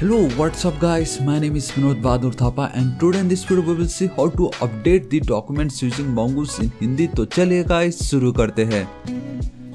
Hello, what's up guys? My name is Vinod Badur Thapa and today in this video we will see how to update the documents using mongoose in Hindi. तो चलिए guys शुरू करते हैं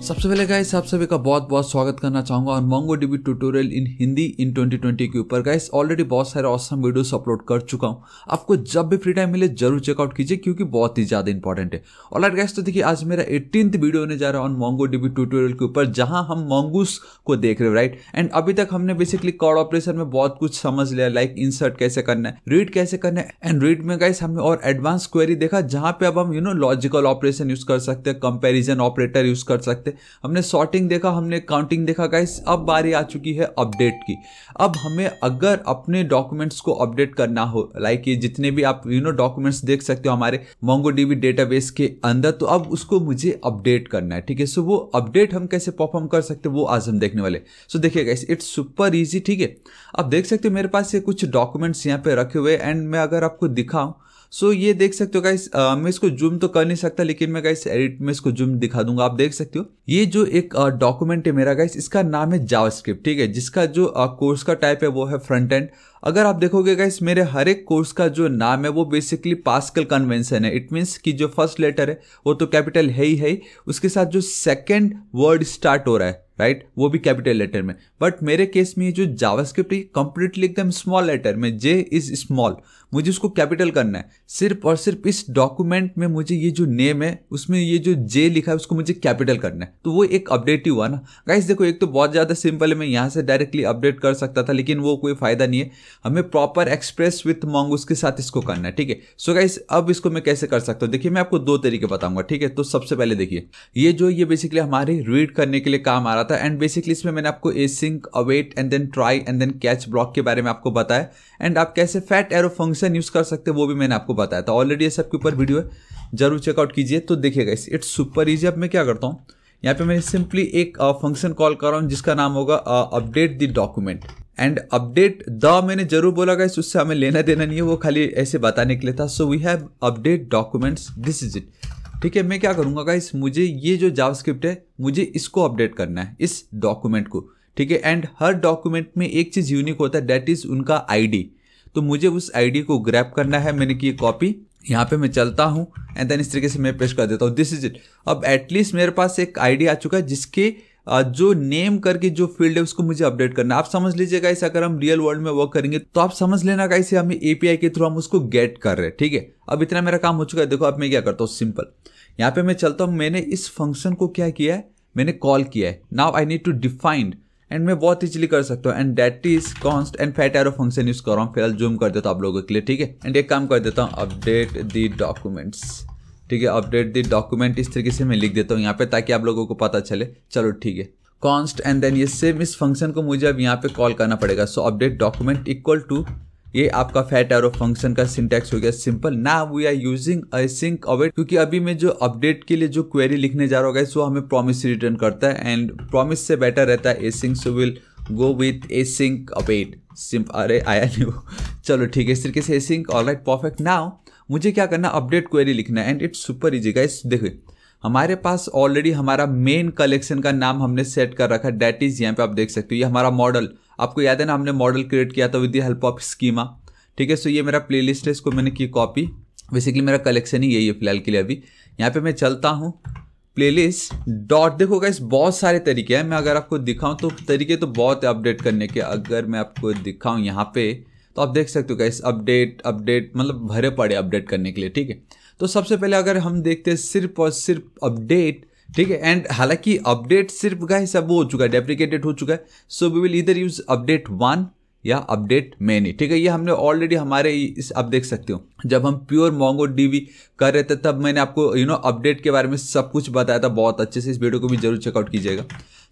सबसे पहले guys आप सभी का बहुत बहुत स्वागत करना चाहूंगा और MongoDB tutorial in Hindi in 2020 के ऊपर गाइस ऑलरेडी बहुत सारे औसम वीडियोस अपलोड कर चुका हूं आपको जब भी फ्री टाइम मिले जरूर चेकआउट कीजिए क्योंकि बहुत ही ज्यादा इंपॉर्टेंट है और लाइट गाइस तो देखिए आज मेरा एटीन वीडियो होने जा रहा है ऑन मोंगो डीबी ट्यूटोरियल के ऊपर जहां हम मोंगूस को देख रहे हो राइट एंड अभी तक हमने बेसिकली कॉड ऑपरेशन में बहुत कुछ समझ लिया लाइक इंसर्ट कैसे करना है रीड कैसे करना है एंड रीड में गाइस हमने और एडवांस क्वेरी देखा जहां पे अब हम you know logical operation use कर सकते हैं कंपेरिजन ऑपरेटर यूज कर सकते हमने सॉर्टिंग देखा हमने काउंटिंग देखा गाइस अब बारी आ चुकी है अपडेट की अब हमें अगर अपने डॉक्यूमेंट्स को अपडेट करना हो लाइक ये जितने भी आप यू नो डॉक्यूमेंट्स देख सकते हो हमारे मोंगो डेटाबेस के अंदर तो अब उसको मुझे अपडेट करना है ठीक है सो वो अपडेट हम कैसे परफॉर्म कर सकते हैं वो आज हम देखने वाले सो देखिए गाइस इट्स सुपर ईजी ठीक है आप देख सकते हो मेरे पास ये कुछ डॉक्यूमेंट्स यहाँ पे रखे हुए एंड मैं अगर आपको दिखाऊँ सो so, ये देख सकते हो गाइस uh, मैं इसको जूम तो कर नहीं सकता लेकिन मैं गाइस एडिट में इसको जूम दिखा दूंगा आप देख सकते हो ये जो एक डॉक्यूमेंट uh, है मेरा गाइस इसका नाम है जावास्क्रिप्ट ठीक है जिसका जो कोर्स uh, का टाइप है वो है फ्रंट एंड अगर आप देखोगे गाइस मेरे हर एक कोर्स का जो नाम है वो बेसिकली पास्कल कन्वेंशन है इट मीन्स कि जो फर्स्ट लेटर है वो तो कैपिटल है ही है उसके साथ जो सेकेंड वर्ड स्टार्ट हो रहा है राइट right? वो भी कैपिटल लेटर में बट मेरे केस में ये जो जावास्क्रिप्ट है कंप्लीटली एकदम स्मॉल लेटर में जे इज स्मॉल मुझे उसको कैपिटल करना है सिर्फ और सिर्फ इस डॉक्यूमेंट में मुझे ये जो नेम है उसमें ये जो जे लिखा है उसको मुझे कैपिटल करना है तो वो एक अपडेट ही हुआ ना गाइस देखो एक तो बहुत ज़्यादा सिंपल है मैं यहाँ से डायरेक्टली अपडेट कर सकता था लेकिन वो कोई फ़ायदा नहीं है हमें प्रॉपर एक्सप्रेस विथ मॉन्ग उसके साथ इसको करना है ठीक है सो गाइस अब इसको मैं कैसे कर सकता हूँ देखिए मैं आपको दो तरीके बताऊंगा ठीक है तो सबसे पहले देखिए ये जो ये बेसिकली हमारे रीड करने के लिए काम आ रहा था एंड बेसिकली इसमें मैंने आपको async await and then try and then catch block के बारे में आपको बताया एंड आप कैसे fat arrow function application use कर सकते हैं वो भी मैंने आपको बताया था ऑलरेडी इस आपके ऊपर वीडियो है जरूर चेकआउट कीजिए तो देखिएगा इस इट्स सुपर ईजी अब मैं क्या करता हूँ यहाँ पे मैं सिंपली एक फंक्शन कॉल कर रहा हूँ जिसका नाम होगा update the document and update the मैंने जरूर बोला गया उससे हमें लेना देना नहीं है वो खाली ऐसे बताने के लिए था so we have update documents this is it ठीक है मैं क्या करूँगा गाइस मुझे ये जो जावास्क्रिप्ट है मुझे इसको अपडेट करना है इस डॉक्यूमेंट को ठीक है एंड हर डॉक्यूमेंट में एक चीज़ यूनिक होता है डेट इज़ उनका आईडी तो मुझे उस आईडी को ग्रैप करना है मैंने की कॉपी यहाँ पे मैं चलता हूँ एंड देन इस तरीके से मैं पेश कर देता हूँ दिस इज इट अब एटलीस्ट मेरे पास एक आईडी आ चुका है जिसके जो नेम करके जो फील्ड है उसको मुझे अपडेट करना आप समझ लीजिए गाइस अगर हम रियल वर्ल्ड में वर्क करेंगे तो आप समझ लेना गाइस हमें एपीआई के थ्रू हम उसको गेट कर रहे हैं ठीक है अब इतना मेरा काम हो चुका है देखो अब मैं क्या करता हूँ सिंपल यहाँ पे मैं चलता हूँ मैंने इस फंक्शन को क्या किया है मैंने कॉल किया है now I need to defined and मैं बहुत इजिली कर सकता हूँ and that is const and fat arrow function use कर रहा हूँ फिलहाल जूम कर देता हूँ आप लोगों के लिए ठीक है एंड एक काम कर देता हूँ अपडेट दी डॉक्यूमेंट्स ठीक है अपडेट द डॉक्यूमेंट इस तरीके से मैं लिख देता हूँ यहाँ पे ताकि आप लोगों को पता चले चलो ठीक है कॉन्स्ट एंड देन ये सेम इस फंक्शन को मुझे अब यहाँ पे कॉल करना पड़ेगा so update document equal to ये आपका फैट एरो फंक्शन का सिंटेक्स हो गया सिंपल ना we are using I await क्योंकि अभी मैं जो अपडेट के लिए जो क्वेरी लिखने जा रहा हूँ वो हमें प्रॉमिस रिटर्न करता है एंड प्रॉमिस से बेटर रहता है async so will go with async await सिंप अरे आया नहीं वो चलो ठीक है इस तरीके से async all right perfect now मुझे क्या करना अपडेट क्वेरी लिखना है and it's super easy guys देखो हमारे पास ऑलरेडी हमारा मेन कलेक्शन का नाम हमने सेट कर रखा है डेट इज यहाँ पे आप देख सकते हो ये हमारा मॉडल आपको याद है ना हमने मॉडल क्रिएट किया था with the help of schema ठीक है सो ये मेरा प्लेलिस्ट है इसको मैंने की कॉपी बेसिकली मेरा कलेक्शन ही यही है फिलहाल के लिए अभी यहाँ पे मैं चलता हूँ प्लेलिस्ट डॉट देखो गाइस बहुत सारे तरीके हैं मैं अगर आपको दिखाऊं तो तरीके तो बहुत है अपडेट करने के अगर मैं आपको दिखाऊं यहाँ पे तो आप देख सकते हो गाइस अपडेट अपडेट मतलब भरे पड़े अपडेट करने के लिए ठीक है तो सबसे पहले अगर हम देखते हैं सिर्फ और सिर्फ अपडेट ठीक है एंड हालांकि अपडेट सिर्फ का हिसाब वो हो चुका है डेप्रिकेटेड हो चुका है सो वी विल इधर यूज अपडेट वन या अपडेट मैनी ठीक है ये हमने ऑलरेडी हमारे इस आप देख सकते हो जब हम प्योर मोंगो डीवी कर रहे थे तब मैंने आपको यू नो अपडेट के बारे में सब कुछ बताया था बहुत अच्छे से इस वीडियो को भी जरूर चेकआउट कीजिएगा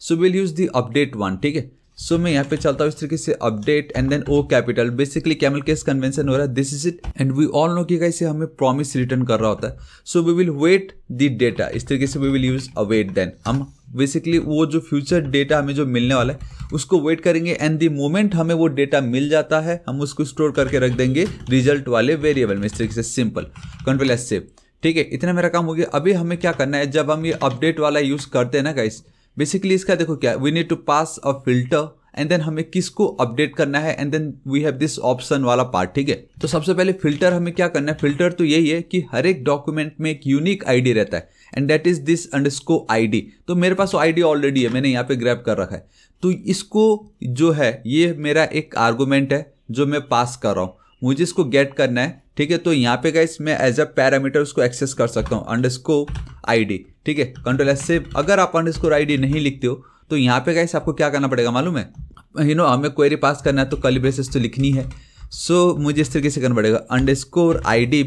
so will use the update one ठीक है सो so, मैं यहाँ पे चलता हूँ इस तरीके से update and then O capital basically camel case convention हो रहा है this is it and we all know कि कैसे हमें प्रॉमिस रिटर्न कर रहा होता है so we will wait the data इस तरीके से we will use await then हम बेसिकली वो जो फ्यूचर डेटा हमें जो मिलने वाला है उसको वेट करेंगे एंड दी मोमेंट हमें वो डेटा मिल जाता है हम उसको स्टोर करके रख देंगे रिजल्ट वाले वेरिएबल में इस तरीके से सिंपल कंट्रोल एस सेव ठीक है इतना मेरा काम हो गया अभी हमें क्या करना है जब हम ये अपडेट वाला यूज़ करते हैं ना गाइस बेसिकली इसका देखो क्या we need to pass a filter and then हमें किसको अपडेट करना है and then we have this option वाला पार्ट ठीक है तो सबसे पहले फिल्टर हमें क्या करना है फिल्टर तो यही है कि हर एक डॉक्यूमेंट में एक यूनिक आईडी रहता है and that is this underscore ID तो मेरे पास आईडी तो ऑलरेडी है मैंने यहाँ पे ग्रैप कर रखा है तो इसको जो है ये मेरा एक आर्गूमेंट है जो मैं पास कर रहा हूँ मुझे इसको गेट करना है ठीक है तो यहाँ पे गाइस मैं एज अ पैरामीटर उसको एक्सेस कर सकता हूँ अंडर स्को ठीक है कंट्रोल एस से अगर आप अंडर स्कोर नहीं लिखते हो तो यहाँ पे गाइस आपको क्या करना पड़ेगा मालूम है यू नो हमें क्वेरी पास करना है तो बेसिस तो लिखनी है सो so, मुझे इस तरीके से करना पड़ेगा अंडर स्कोर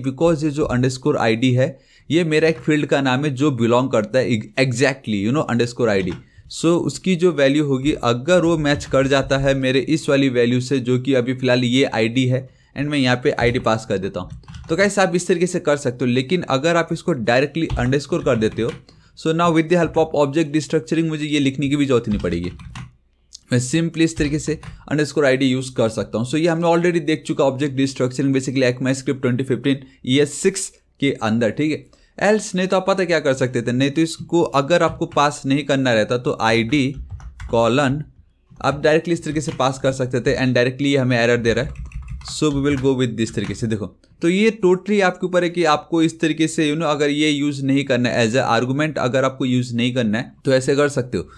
बिकॉज ये जो अंडर स्कोर है ये मेरा एक फील्ड का नाम है जो बिलोंग करता है exactly you know underscore so so, उसकी जो वैल्यू होगी अगर वो मैच कर जाता है मेरे इस वाली वैल्यू से जो कि अभी फ़िलहाल ये आईडी है एंड मैं यहाँ पे आईडी पास कर देता हूँ तो कैसे आप इस तरीके से कर सकते हो लेकिन अगर आप इसको डायरेक्टली अंडरस्कोर कर देते हो so now with the help of object destructuring मुझे ये लिखने की भी जरूरत नहीं पड़ेगी मैं सिंपली इस तरीके से अंडरस्कोर आईडी यूज़ कर सकता हूँ सो so, ये हमने ऑलरेडी देख चुका object destructuring basically ECMAScript twenty fifteen six के अंदर ठीक है एल्स नहीं तो आप पता क्या कर सकते थे नहीं तो इसको अगर आपको पास नहीं करना रहता तो आई डी कॉलन आप डायरेक्टली इस तरीके से पास कर सकते थे एंड डायरेक्टली हमें एरर दे रहा है so we will go with this तरीके से देखो तो ये टोटली आपके ऊपर है कि आपको इस तरीके से यू you नो know, अगर ये यूज़ नहीं करना है एज ए आर्गूमेंट अगर आपको यूज़ नहीं करना है तो ऐसे कर सकते हो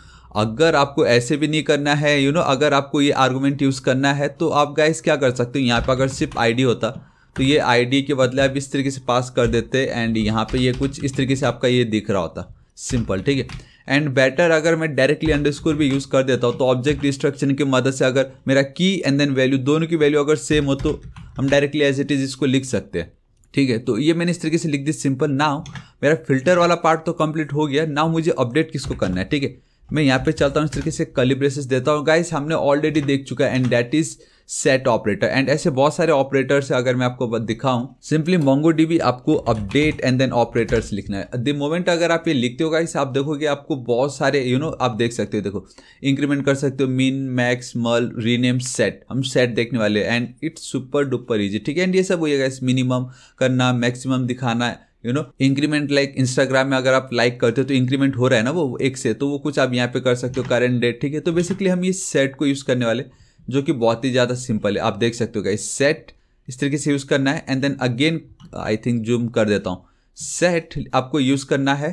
अगर आपको ऐसे भी नहीं करना है यू you नो know, अगर आपको ये आर्गूमेंट यूज़ करना है तो आप गाइस क्या कर सकते हो यहाँ पर अगर सिर्फ आईडी होता तो ये आईडी के बदले आप इस तरीके से पास कर देते एंड यहाँ पे ये कुछ इस तरीके से आपका ये दिख रहा होता सिंपल ठीक है एंड बेटर अगर मैं डायरेक्टली अंडरस्कोर भी यूज़ कर देता हूँ तो ऑब्जेक्ट डिस्ट्रक्शन की मदद से अगर मेरा की एंड देन वैल्यू दोनों की वैल्यू अगर सेम हो तो हम डायरेक्टली एज इट इज़ इसको लिख सकते हैं ठीक है तो ये मैंने इस तरीके से लिख दी सिंपल नाउ मेरा फिल्टर वाला पार्ट तो कंप्लीट हो गया नाउ मुझे अपडेट किसको करना है ठीक है मैं यहाँ पे चलता हूँ इस तरीके से कलिब्रेस देता हूँ गाइस हमने ऑलरेडी देख चुका है and that is set operator and ऐसे बहुत सारे ऑपरेटर्स अगर मैं आपको दिखाऊं सिंपली मोंगो डीबी आपको अपडेट एंड देन ऑपरेटर्स लिखना है द मोमेंट अगर आप ये लिखते होगा इसे आप देखोगे आपको बहुत सारे यू you नो know, आप देख सकते हो देखो इंक्रीमेंट कर सकते हो mean max mul rename set हम सेट देखने वाले and it's super duper easy ठीक है एंड ये सब हो जाएगा मिनिमम करना मैक्सिमम दिखाना है you know increment like Instagram में अगर आप लाइक like करते हो तो इंक्रीमेंट हो रहा है ना वो एक से तो वो कुछ आप यहाँ पे कर सकते हो करेंट डेट ठीक है तो बेसिकली हम ये सेट को यूज़ करने वाले जो कि बहुत ही ज़्यादा सिंपल है आप देख सकते हो गाइस सेट इस तरीके से यूज़ करना है and then again I think zoom कर देता हूँ सेट आपको यूज़ करना है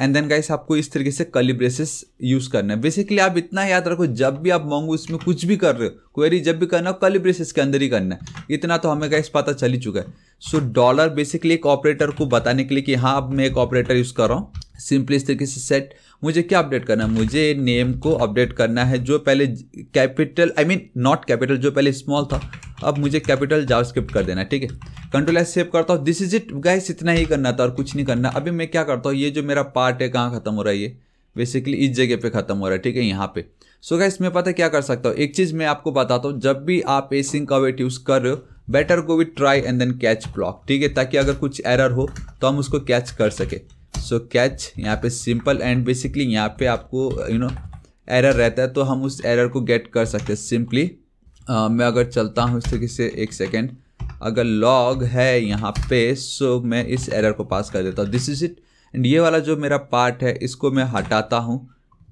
एंड देन गाइस आपको इस तरीके से कलिब्रेसेस यूज करना है बेसिकली आप इतना याद रखो जब भी आप मांगो इसमें कुछ भी कर रहे हो क्वेरी जब भी करना हो कलिब्रेसेस के अंदर ही करना है इतना तो हमें गाइस पता चल ही चुका है सो डॉलर बेसिकली एक ऑपरेटर को बताने के लिए कि हाँ अब मैं एक ऑपरेटर यूज़ कर रहा हूँ सिंपली इस तरीके से सेट मुझे क्या अपडेट करना है मुझे नेम को अपडेट करना है जो पहले capital I mean not capital जो पहले स्मॉल था अब मुझे कैपिटल जावास्क्रिप्ट कर देना है ठीक है कंट्रोल एस सेव करता हूँ दिस इज इट गैस इतना ही करना था और कुछ नहीं करना अभी मैं क्या करता हूँ ये जो मेरा पार्ट है कहाँ खत्म हो रहा है ये बेसिकली इस जगह पे ख़त्म हो रहा है ठीक है यहाँ पे सो गाइस गैस मैं पता क्या कर सकता हूँ एक चीज़ मैं आपको बताता हूँ जब भी आप एसिंग का वेट यूज़ कर रहे हो better go with try and then catch block ठीक है ताकि अगर कुछ एरर हो तो हम उसको कैच कर सके सो कैच यहाँ पे सिंपल एंड बेसिकली यहाँ पे आपको यू नो एरर रहता है तो हम उस एरर को गेट कर सकते हैं सिंपली आ, मैं अगर चलता हूँ इस तरीके से एक सेकेंड अगर लॉग है यहाँ पे सो मैं इस एरर को पास कर देता हूँ दिस इज़ इट एंड ये वाला जो मेरा पार्ट है इसको मैं हटाता हूँ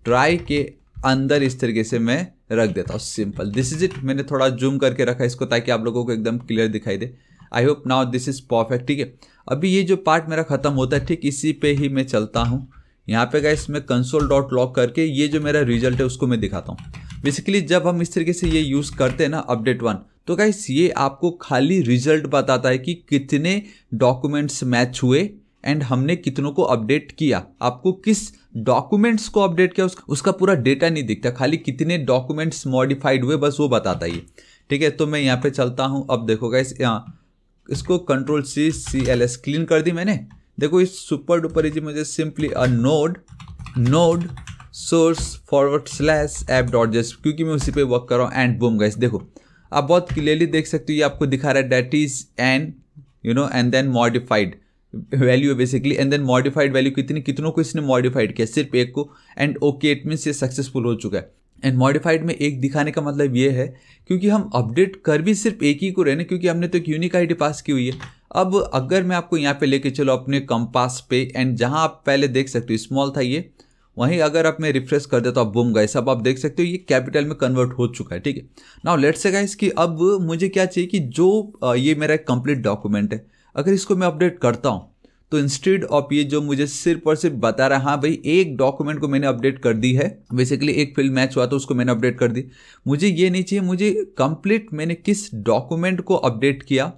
ट्राई के अंदर इस तरीके से मैं रख देता हूँ सिंपल दिस इज़ इट मैंने थोड़ा जूम करके रखा इसको ताकि आप लोगों को एकदम क्लियर दिखाई दे I hope now this is perfect ठीक है अभी ये जो पार्ट मेरा ख़त्म होता है ठीक इसी पे ही मैं चलता हूँ यहाँ पे गए इसमें कंसोल डॉट लॉक करके ये जो मेरा रिजल्ट है उसको मैं दिखाता हूँ बेसिकली जब हम इस तरीके से ये यूज़ करते हैं ना अपडेट वन तो गाइस ये आपको खाली रिजल्ट बताता है कि कितने डॉक्यूमेंट्स मैच हुए एंड हमने कितनों को अपडेट किया आपको किस डॉक्यूमेंट्स को अपडेट किया उसका, उसका पूरा डेटा नहीं दिखता खाली कितने डॉक्यूमेंट्स मॉडिफाइड हुए बस वो बताता ये ठीक है तो मैं यहाँ पे चलता हूँ अब देखो गाइस यहाँ इसको control C C L S clean कर दी मैंने देखो इस सुपर डुपर इजी मुझे simply a node node source forward slash app dot just क्योंकि मैं उसी पे वर्क कर रहा हूँ एंड बूम गाइस देखो आप बहुत क्लियरली देख सकते हो ये आपको दिखा रहा है that is n you know and then modified value है basically and then modified value कितनी कितनों को इसने मॉडिफाइड किया सिर्फ एक को एंड ओके इट मीन्स ये सक्सेसफुल हो चुका है एंड मॉडिफाइड में एक दिखाने का मतलब ये है क्योंकि हम अपडेट कर भी सिर्फ एक ही को रहे ना क्योंकि हमने तो एक यूनिक आईडी पास की हुई है अब अगर मैं आपको यहाँ पे लेके चलो अपने कंपास पे एंड जहाँ आप पहले देख सकते हो स्मॉल था ये वहीं अगर आप मैं रिफ्रेश कर देता हूँ बूम गाइस अब आप देख सकते हो ये कैपिटल में कन्वर्ट हो चुका है ठीक है नाउ लेट्स से गाइस कि अब मुझे क्या चाहिए कि जो ये मेरा एक कंप्लीट डॉक्यूमेंट है अगर इसको मैं अपडेट करता हूँ तो इंस्टीड ऑफ ये जो मुझे सिर्फ और सिर्फ बता रहा है हाँ भाई एक डॉक्यूमेंट को मैंने अपडेट कर दी है बेसिकली एक फिल्म मैच हुआ तो उसको मैंने अपडेट कर दी मुझे ये नहीं चाहिए मुझे कंप्लीट मैंने किस डॉक्यूमेंट को अपडेट किया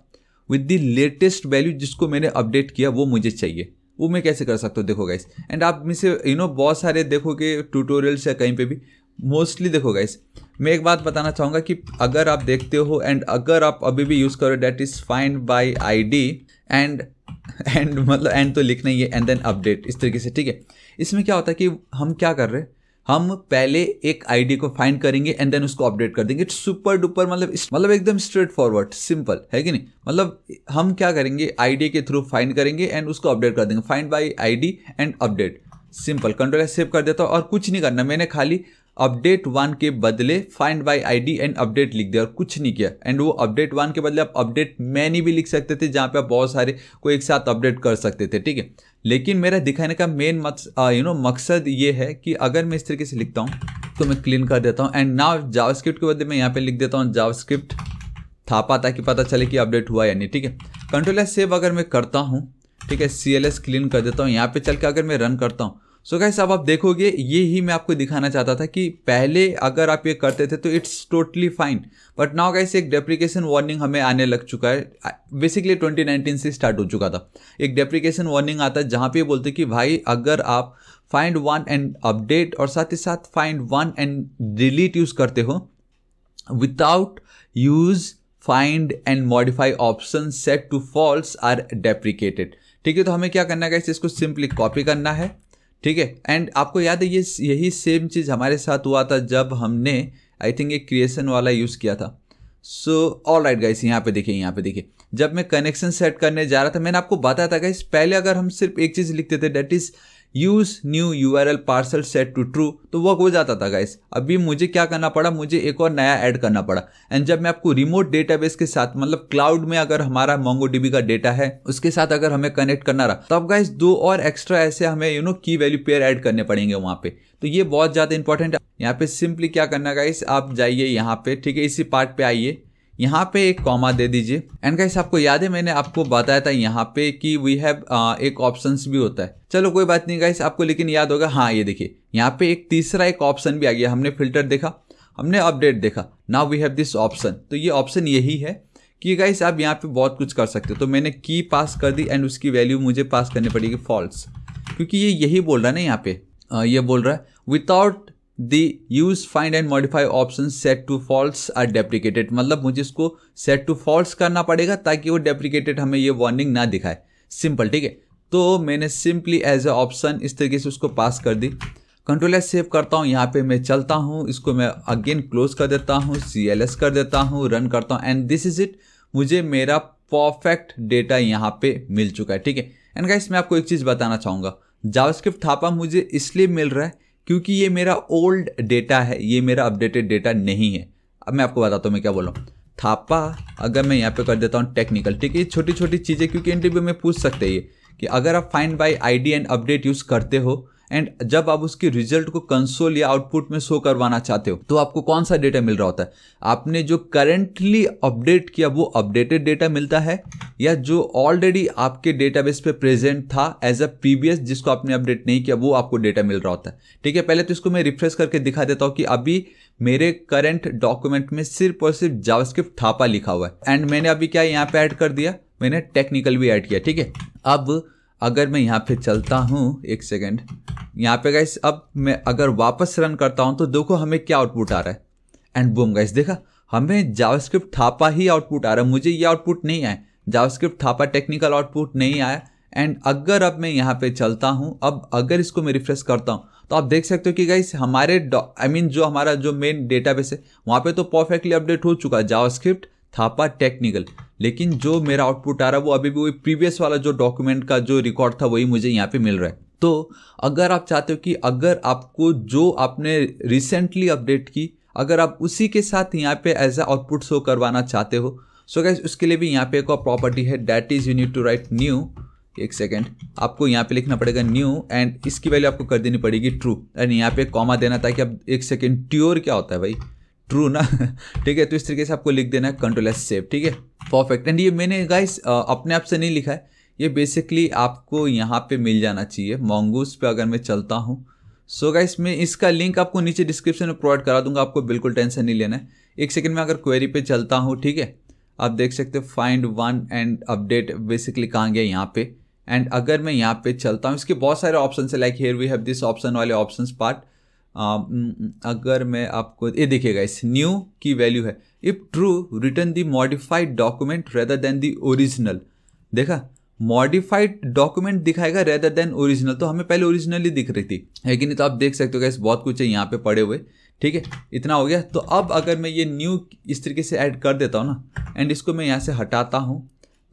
विद द लेटेस्ट वैल्यू जिसको मैंने अपडेट किया वो मुझे चाहिए वो मैं कैसे कर सकता हूँ देखो गाइस एंड आप में से यू नो बहुत सारे देखोगे ट्यूटोरियल्स या कहीं पे भी मोस्टली देखो गाइस मैं एक बात बताना चाहूँगा कि अगर आप देखते हो एंड अगर आप अभी भी यूज़ करो that is find by I D and and मतलब एंड तो लिखना ही है एंड देन अपडेट इस तरीके से ठीक है इसमें क्या होता है कि हम क्या कर रहे हैं हम पहले एक आईडी को फाइंड करेंगे एंड देन उसको अपडेट कर देंगे इट्स सुपर डुपर मतलब मतलब एकदम स्ट्रेट फॉरवर्ड सिंपल है कि नहीं मतलब हम क्या करेंगे आईडी के थ्रू फाइंड करेंगे एंड उसको अपडेट कर देंगे find by I and update simple control save कर देता हूँ और कुछ नहीं करना मैंने खाली अपडेट वन के बदले find by ID and update लिख दिया और कुछ नहीं किया एंड वो अपडेट वन के बदले आप अपडेट मैनी भी लिख सकते थे जहाँ पे आप बहुत सारे को एक साथ अपडेट कर सकते थे ठीक है लेकिन मेरा दिखाने का मेन यू नो मकसद ये है कि अगर मैं इस तरीके से लिखता हूँ तो मैं क्लीन कर देता हूँ एंड नाव जावस्क्रिप्ट के बदले मैं यहाँ पे लिख देता हूँ जावास्क्रिप्ट थापा ताकि पता चले कि अपडेट हुआ या नहीं ठीक है कंट्रोल एस सेव अगर मैं करता हूँ ठीक है सी क्लीन कर देता हूँ यहाँ पे चल के अगर मैं रन करता हूँ सो गाइस अब आप देखोगे ये ही मैं आपको दिखाना चाहता था कि पहले अगर आप ये करते थे तो it's totally fine but now guys एक डेप्रिकेशन वार्निंग हमें आने लग चुका है बेसिकली 2019 से स्टार्ट हो चुका था एक डेप्रिकेशन वार्निंग आता है जहाँ पे बोलते कि भाई अगर आप फाइंड वन एंड अपडेट और साथ ही साथ find one and delete use करते हो without use find and modify option set to false are deprecated ठीक है तो हमें क्या करना है गाइस इसको सिंपली कॉपी करना है ठीक है एंड आपको याद है ये यही सेम चीज़ हमारे साथ हुआ था जब हमने आई थिंक एक क्रिएशन वाला यूज़ किया था सो ऑल राइट गाइस यहाँ पे देखिए यहाँ पे देखिए जब मैं कनेक्शन सेट करने जा रहा था मैंने आपको बताया था गाइस पहले अगर हम सिर्फ एक चीज़ लिखते थे that is use new U R L parser set to true तो वर्क हो जाता था गाइस अभी मुझे क्या करना पड़ा मुझे एक और नया ऐड करना पड़ा एंड जब मैं आपको रिमोट डेटाबेस के साथ मतलब क्लाउड में अगर हमारा मोंगो डीबी का डेटा है उसके साथ अगर हमें कनेक्ट करना रहा तो अब गाइस दो और एक्स्ट्रा ऐसे हमें you know key value pair add करने पड़ेंगे वहाँ पे तो ये बहुत ज़्यादा इंपॉर्टेंट है यहाँ पे सिंपली क्या करना गाइस आप जाइए यहाँ पे ठीक है इसी पार्ट पे आइए यहाँ पे एक कॉमा दे दीजिए एंड गाइस आपको याद है मैंने आपको बताया था यहाँ पे कि वी हैव एक ऑप्शन भी होता है चलो कोई बात नहीं गाइस आपको लेकिन याद होगा हाँ ये देखिए यहाँ पे एक तीसरा एक ऑप्शन भी आ गया हमने फिल्टर देखा हमने अपडेट देखा now we have this option तो ये ऑप्शन यही है कि गाइस आप यहाँ पे बहुत कुछ कर सकते हो तो मैंने की पास कर दी एंड उसकी वैल्यू मुझे पास करनी पड़ेगी फॉल्स क्योंकि ये यही बोल रहा है ना यहाँ पे आ, ये बोल रहा है विदाउट the use find and modify option set to false are deprecated मतलब मुझे इसको सेट टू फॉल्ट करना पड़ेगा ताकि वो डेप्रिकेटेड हमें ये वार्निंग ना दिखाए सिंपल ठीक है तो मैंने सिंपली एज ए ऑप्शन इस तरीके से उसको पास कर दी कंट्रोल एस सेव करता हूँ यहाँ पे मैं चलता हूँ इसको मैं अगेन क्लोज कर देता हूँ सी एल एस कर देता हूँ रन करता हूँ एंड दिस इज़ इट मुझे मेरा परफेक्ट डेटा यहाँ पे मिल चुका है ठीक है एंड गाइस मैं आपको एक चीज़ बताना चाहूँगा जावास्क्रिप्ट थापा मुझे इसलिए मिल रहा है क्योंकि ये मेरा ओल्ड डेटा है ये मेरा अपडेटेड डेटा नहीं है अब मैं आपको बताता हूँ मैं क्या बोलूँ थापा अगर मैं यहाँ पे कर देता हूँ टेक्निकल ठीक है ये छोटी छोटी चीज़ें क्योंकि इंटरव्यू में पूछ सकते हैं कि अगर आप find by I and update use करते हो एंड जब आप उसके रिजल्ट को कंसोल या आउटपुट में शो करवाना चाहते हो तो आपको कौन सा डेटा मिल रहा होता है आपने जो करेंटली अपडेट किया वो अपडेटेड डेटा मिलता है या जो ऑलरेडी आपके डेटाबेस पे प्रेजेंट था एज अ प्रीवियस जिसको आपने अपडेट नहीं किया वो आपको डेटा मिल रहा होता है ठीक है पहले तो इसको मैं रिफ्रेश करके दिखा देता हूँ कि अभी मेरे करंट डॉक्यूमेंट में सिर्फ और सिर्फ जावास्क्रिप्ट थापा लिखा हुआ है एंड मैंने अभी क्या यहाँ पे ऐड कर दिया मैंने टेक्निकल भी ऐड किया ठीक है अब अगर मैं यहाँ पे चलता हूँ एक सेकेंड यहाँ पे गाइस अब मैं अगर वापस रन करता हूँ तो देखो हमें क्या आउटपुट आ रहा है एंड बूम गाइस देखा हमें जावास्क्रिप्ट थापा ही आउटपुट आ रहा है मुझे ये आउटपुट नहीं आया जावास्क्रिप्ट थापा टेक्निकल आउटपुट नहीं आया एंड अगर अब मैं यहाँ पे चलता हूँ अब अगर इसको मैं रिफ्रेश करता हूँ तो आप देख सकते हो कि गाइस हमारे आई मीन I mean, जो हमारा जो मेन डेटाबेस है वहाँ पे तो परफेक्टली अपडेट हो चुका है जावास्क्रिप्ट थापा टेक्निकल लेकिन जो मेरा आउटपुट आ रहा है वो अभी भी वही प्रीवियस वाला जो डॉक्यूमेंट का जो रिकॉर्ड था वही मुझे यहाँ पे मिल रहा है तो अगर आप चाहते हो कि अगर आपको जो आपने रिसेंटली अपडेट की अगर आप उसी के साथ यहाँ पे एज ए आउटपुट शो करवाना चाहते हो सो so गैस उसके लिए भी यहाँ पे एक और प्रॉपर्टी है that is you need to write new एक सेकेंड आपको यहाँ पे लिखना पड़ेगा न्यू एंड इसकी वैल्यू आपको कर देनी पड़ेगी ट्रू एंड यहाँ पे कॉमा देना ताकि आप एक सेकेंड ट्योर क्या होता है भाई ट्रू ना ठीक है तो इस तरीके से आपको लिख देना है कंट्रोल एस सेव ठीक है परफेक्ट एंड ये मैंने गाइस अपने आप से नहीं लिखा है ये बेसिकली आपको यहाँ पे मिल जाना चाहिए मोंगूस पे अगर मैं चलता हूँ सो so गाइस मैं इसका लिंक आपको नीचे डिस्क्रिप्शन में प्रोवाइड करा दूंगा आपको बिल्कुल टेंशन नहीं लेना है एक सेकेंड में अगर क्वेरी पे चलता हूँ ठीक है आप देख सकते हो find one and update basically कहाँ गया यहाँ पे एंड अगर मैं यहाँ पे चलता हूँ इसके बहुत सारे ऑप्शन है like here we have this option वाले ऑप्शन पार्ट आ, um, अगर मैं आपको ये देखिएगा इस न्यू की वैल्यू है if true return the modified document rather than the original देखा मॉडिफाइड डॉक्यूमेंट दिखाएगा रेदर देन ओरिजिनल तो हमें पहले ओरिजिनल ही दिख रही थी है कि नहीं तो आप देख सकते हो गए बहुत कुछ है यहाँ पे पड़े हुए ठीक है इतना हो गया तो अब अगर मैं ये न्यू इस तरीके से ऐड कर देता हूँ ना एंड इसको मैं यहाँ से हटाता हूँ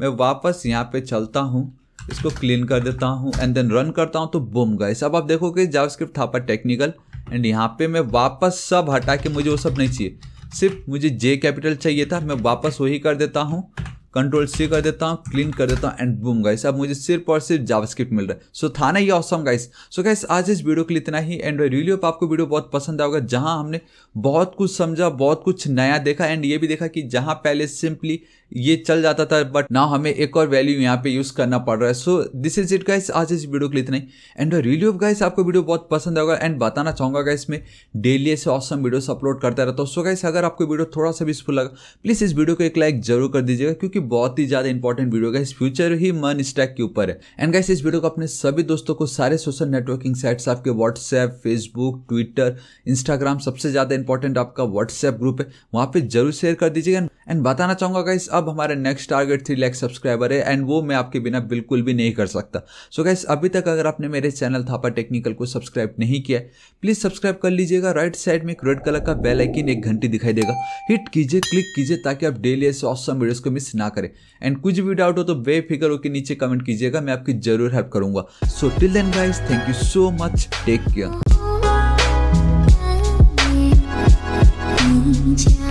मैं वापस यहाँ पे चलता हूँ इसको क्लीन कर देता हूँ एंड देन रन करता हूँ तो बुम गाइस अब आप देखो कि जावास्क्रिप्ट था पर टेक्निकल एंड यहाँ पे मैं वापस सब हटा के मुझे वो सब नहीं चाहिए सिर्फ मुझे जे कैपिटल चाहिए था मैं वापस वही कर देता हूँ कंट्रोल सी कर देता हूँ क्लीन कर देता हूँ एंड बूम गाइस अब मुझे सिर्फ और सिर्फ जावास्क्रिप्ट मिल रहा है सो so, था ना ये ऑसम गाइस सो गाइस आज इस वीडियो के लिए इतना ही एंड रियली होप आपको वीडियो बहुत पसंद आएगा जहाँ हमने बहुत कुछ समझा बहुत कुछ नया देखा एंड ये भी देखा कि जहाँ पहले सिंपली ये चल जाता था बट ना हमें एक और वैल्यू यहाँ पे यूज़ करना पड़ रहा है so this is it guys आज इस वीडियो के लिए इतना ही एंड रियली ऑफ गाइस आपको वीडियो बहुत पसंद आएगा एंड बताना चाहूंगा गाइस मैं डेली ऐसे ऑसम वीडियोस अपलोड करता रहता हूँ सो गाइस अगर आपको वीडियो थोड़ा सा भी यूजफुल लगा प्लीज़ इस वीडियो को एक लाइक जरूर कर दीजिएगा क्योंकि बहुत ही ज़्यादा इंपॉर्टेंट वीडियो गाइस फ्यूचर ही मन स्टैक के ऊपर है एंड गाइस इस वीडियो को अपने सभी दोस्तों को सारे सोशल नेटवर्किंग साइट्स आपके व्हाट्सएप फेसबुक ट्विटर इंस्टाग्राम सबसे ज़्यादा इंपॉर्टेंट आपका व्हाट्सएप ग्रुप है वहां पर जरूर शेयर कर दीजिएगा एंड बताना चाहूंगा गाइस अब हमारा next target three lakh subscriber है एंड वो मैं आपके बिना बिल्कुल भी नहीं कर सकता सो so गैस अभी तक अगर आपने मेरे चैनल थापा टेक्निकल को सब्सक्राइब नहीं किया प्लीज़ सब्सक्राइब कर लीजिएगा राइट साइड में एक रेड कलर का बेल आइकन एक घंटी दिखाई देगा हिट कीजिए क्लिक कीजिए ताकि आप डेली ऐसे ऑसम वीडियोज़ को मिस ना करें एंड कुछ भी डाउट हो तो वे फिगर के नीचे कमेंट कीजिएगा मैं आपकी जरूर हेल्प करूंगा so till then guys thank you so much take care Yeah.